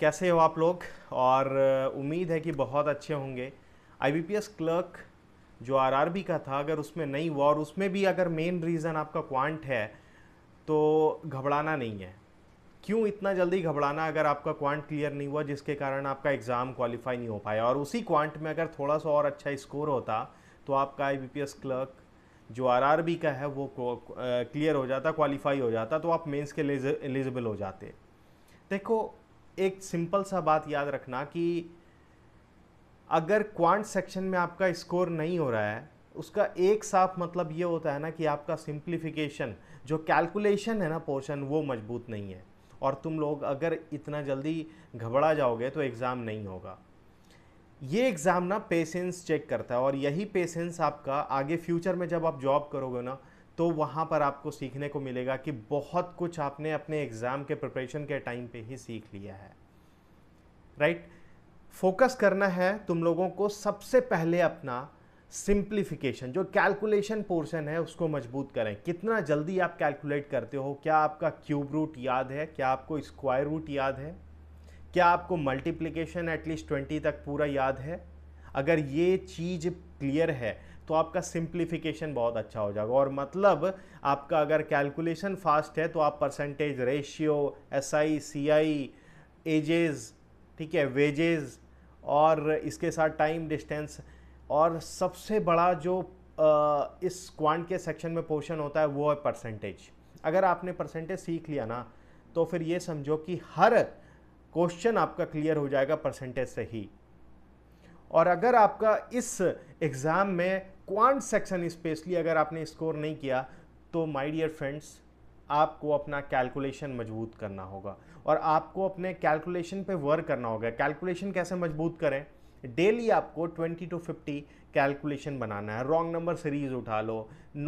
कैसे हो आप लोग और उम्मीद है कि बहुत अच्छे होंगे आईबीपीएस क्लर्क जो आरआरबी का था अगर उसमें नहीं हुआ और उसमें भी अगर मेन रीज़न आपका क्वांट है तो घबराना नहीं है क्यों इतना जल्दी घबराना अगर आपका क्वांट क्लियर नहीं हुआ जिसके कारण आपका एग्ज़ाम क्वालिफाई नहीं हो पाया और उसी क्वांट में अगर थोड़ा सा और अच्छा स्कोर होता तो आपका आई क्लर्क जो आरआरबी का है वो क्लियर हो जाता क्वालिफाई हो जाता तो आप मेंस के एलिजिबल हो जाते देखो एक सिंपल सा बात याद रखना कि अगर क्वांट सेक्शन में आपका स्कोर नहीं हो रहा है उसका एक साफ मतलब ये होता है ना कि आपका सिंप्लीफिकेशन जो कैलकुलेशन है ना पोर्शन वो मजबूत नहीं है और तुम लोग अगर इतना जल्दी घबरा जाओगे तो एग्ज़ाम नहीं होगा ये एग्ज़ाम ना पेशेंस चेक करता है और यही पेशेंस आपका आगे फ्यूचर में जब आप जॉब करोगे ना तो वहाँ पर आपको सीखने को मिलेगा कि बहुत कुछ आपने अपने एग्ज़ाम के प्रिपरेशन के टाइम पे ही सीख लिया है राइट right? फोकस करना है तुम लोगों को सबसे पहले अपना सिंप्लीफिकेशन जो कैलकुलेशन पोर्शन है उसको मजबूत करें कितना जल्दी आप कैलकुलेट करते हो क्या आपका क्यूब रूट याद है क्या आपको स्क्वायर रूट याद है क्या आपको मल्टीप्लीकेशन एटलीस्ट ट्वेंटी तक पूरा याद है अगर ये चीज़ क्लियर है तो आपका सिंप्लीफिकेशन बहुत अच्छा हो जाएगा और मतलब आपका अगर कैलकुलेशन फास्ट है तो आप percentage ratio S I C I ages ठीक है वेजेस और इसके साथ टाइम डिस्टेंस और सबसे बड़ा जो आ, इस क्वांट के सेक्शन में पोर्शन होता है वो है परसेंटेज अगर आपने परसेंटेज सीख लिया ना तो फिर ये समझो कि हर क्वेश्चन आपका क्लियर हो जाएगा परसेंटेज से ही और अगर आपका इस एग्ज़ाम में क्वांट सेक्शन स्पेशली अगर आपने स्कोर नहीं किया तो माय डियर फ्रेंड्स आपको अपना कैलकुलेशन मजबूत करना होगा और आपको अपने कैलकुलेशन पे वर्क करना होगा कैलकुलेशन कैसे मजबूत करें डेली आपको 20 टू 50 कैलकुलेशन बनाना है रॉन्ग नंबर सीरीज़ उठा लो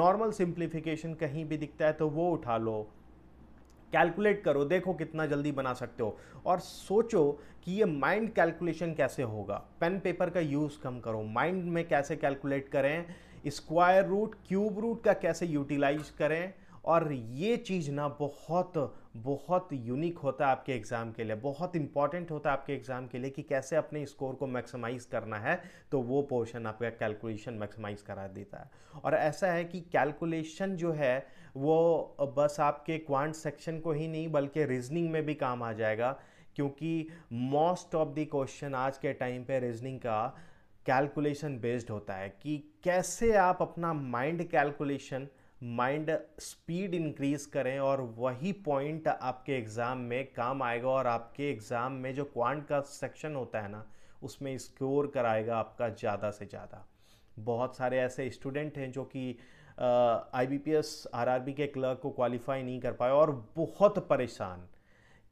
नॉर्मल सिंप्लीफिकेशन कहीं भी दिखता है तो वो उठा लो कैलकुलेट करो देखो कितना जल्दी बना सकते हो और सोचो कि ये माइंड कैलकुलेशन कैसे होगा पेन पेपर का यूज़ कम करो माइंड में कैसे कैलकुलेट करें स्क्वायर रूट क्यूब रूट का कैसे यूटिलाइज करें और ये चीज़ ना बहुत बहुत यूनिक होता है आपके एग्ज़ाम के लिए बहुत इंपॉर्टेंट होता है आपके एग्ज़ाम के लिए कि कैसे अपने स्कोर को मैक्सिमाइज़ करना है तो वो पोर्शन आपका कैलकुलेशन मैक्सिमाइज़ करा देता है और ऐसा है कि कैलकुलेशन जो है वो बस आपके क्वांट सेक्शन को ही नहीं बल्कि रीजनिंग में भी काम आ जाएगा क्योंकि मोस्ट ऑफ द क्वेश्चन आज के टाइम पे रीजनिंग का कैलकुलेशन बेस्ड होता है कि कैसे आप अपना mind calculation mind speed increase करें और वही पॉइंट आपके एग्ज़ाम में काम आएगा और आपके एग्ज़ाम में जो क्वांट का सेक्शन होता है ना उसमें स्कोर कराएगा आपका ज़्यादा से ज़्यादा बहुत सारे ऐसे स्टूडेंट हैं जो कि I B P S R R B के क्लर्क को क्वालिफाई नहीं कर पाए और बहुत परेशान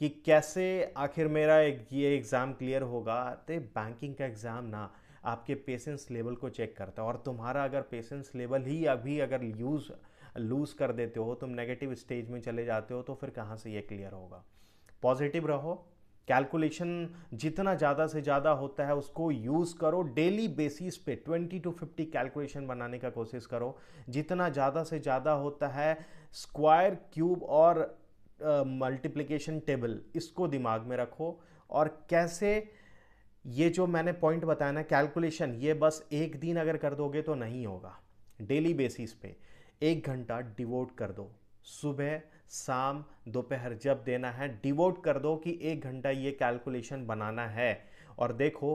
कि कैसे आखिर मेरा एक ये एग्ज़ाम क्लियर होगा तो बैंकिंग का एग्ज़ाम ना आपके पेशेंस लेवल को चेक करता है और तुम्हारा अगर पेशेंस लेवल ही अभी अगर यूज़ लूज़ कर देते हो तुम नेगेटिव स्टेज में चले जाते हो तो फिर कहाँ से ये क्लियर होगा पॉजिटिव रहो कैलकुलेशन जितना ज़्यादा से ज़्यादा होता है उसको यूज़ करो डेली बेसिस पे 20 टू 50 कैलकुलेशन बनाने का कोशिश करो जितना ज़्यादा से ज़्यादा होता है स्क्वायर क्यूब और मल्टीप्लिकेशन uh, टेबल इसको दिमाग में रखो और कैसे ये जो मैंने पॉइंट बताया ना कैलकुलेशन ये बस एक दिन अगर कर दोगे तो नहीं होगा डेली बेसिस पे एक घंटा डिवोट कर दो सुबह शाम दोपहर जब देना है डिवोट कर दो कि एक घंटा ये कैलकुलेशन बनाना है और देखो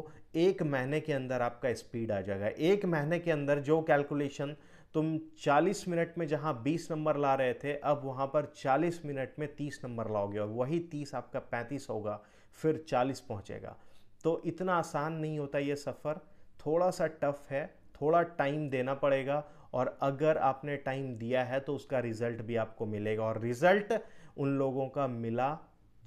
एक महीने के अंदर आपका स्पीड आ जाएगा एक महीने के अंदर जो कैलकुलेशन तुम 40 मिनट में जहाँ 20 नंबर ला रहे थे अब वहां पर 40 मिनट में 30 नंबर लाओगे और वही 30 आपका 35 होगा फिर 40 पहुंचेगा तो इतना आसान नहीं होता ये सफ़र थोड़ा सा टफ है थोड़ा टाइम देना पड़ेगा और अगर आपने टाइम दिया है तो उसका रिज़ल्ट भी आपको मिलेगा और रिज़ल्ट उन लोगों का मिला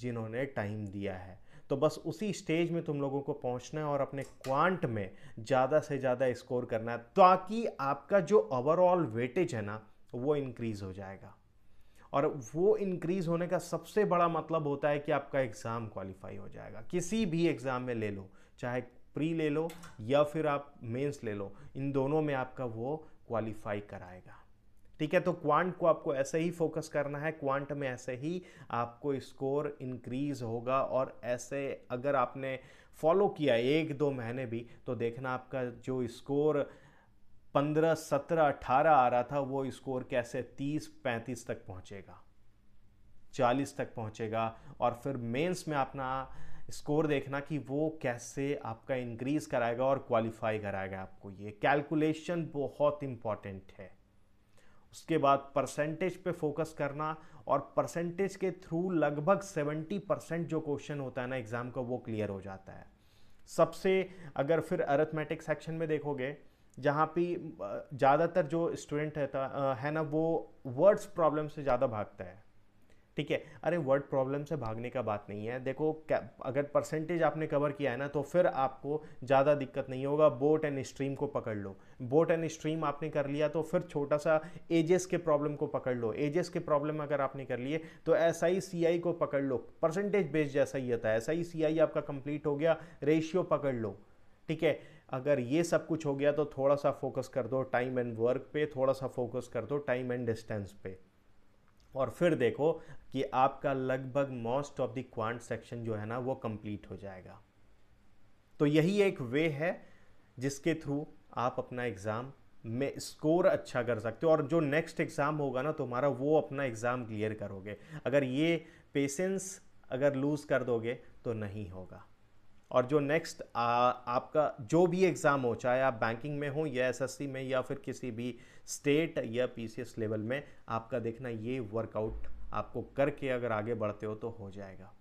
जिन्होंने टाइम दिया है तो बस उसी स्टेज में तुम लोगों को पहुंचना है और अपने क्वांट में ज़्यादा से ज़्यादा स्कोर करना है ताकि आपका जो ओवरऑल वेटेज है ना वो इंक्रीज़ हो जाएगा और वो इंक्रीज़ होने का सबसे बड़ा मतलब होता है कि आपका एग्ज़ाम क्वालिफाई हो जाएगा किसी भी एग्ज़ाम में ले लो चाहे प्री ले लो या फिर आप मेंस ले लो इन दोनों में आपका वो क्वालिफाई कराएगा ठीक है तो क्वांट को आपको ऐसे ही फोकस करना है क्वांट में ऐसे ही आपको स्कोर इंक्रीज होगा और ऐसे अगर आपने फॉलो किया एक दो महीने भी तो देखना आपका जो स्कोर पंद्रह सत्रह अठारह आ रहा था वो स्कोर कैसे तीस पैंतीस तक पहुंचेगा चालीस तक पहुंचेगा और फिर मेंस में अपना स्कोर देखना कि वो कैसे आपका इंक्रीज कराएगा और क्वालिफाई कराएगा आपको ये कैलकुलेशन बहुत इंपॉर्टेंट है उसके बाद परसेंटेज पे फोकस करना और परसेंटेज के थ्रू लगभग 70 परसेंट जो क्वेश्चन होता है ना एग्ज़ाम का वो क्लियर हो जाता है सबसे अगर फिर अरथमेटिक सेक्शन में देखोगे जहाँ पे ज़्यादातर जो स्टूडेंट है, है ना वो वर्ड्स प्रॉब्लम से ज़्यादा भागता है ठीक है अरे वर्ड प्रॉब्लम से भागने का बात नहीं है देखो अगर परसेंटेज आपने कवर किया है ना तो फिर आपको ज़्यादा दिक्कत नहीं होगा बोट एंड स्ट्रीम को पकड़ लो बोट एंड स्ट्रीम आपने कर लिया तो फिर छोटा सा एजेस के प्रॉब्लम को पकड़ लो एजेस के प्रॉब्लम अगर आपने कर लिए तो एस आई को पकड़ लो परसेंटेज बेस्ड जैसा ही होता है एस आई आपका कंप्लीट हो गया रेशियो पकड़ लो ठीक है अगर ये सब कुछ हो गया तो थोड़ा सा फोकस कर दो टाइम एंड वर्क पे थोड़ा सा फोकस कर दो टाइम एंड डिस्टेंस पे और फिर देखो कि आपका लगभग most of the quant section जो है ना वो कंप्लीट हो जाएगा तो यही एक वे है जिसके थ्रू आप अपना एग्ज़ाम में स्कोर अच्छा कर सकते हो और जो नेक्स्ट एग्ज़ाम होगा ना तुम्हारा वो अपना एग्ज़ाम क्लियर करोगे अगर ये पेशेंस अगर लूज़ कर दोगे तो नहीं होगा और जो नेक्स्ट आपका जो भी एग्ज़ाम हो चाहे आप बैंकिंग में हो या एसएससी में या फिर किसी भी स्टेट या पीसीएस लेवल में आपका देखना ये वर्कआउट आपको करके अगर आगे बढ़ते हो तो हो जाएगा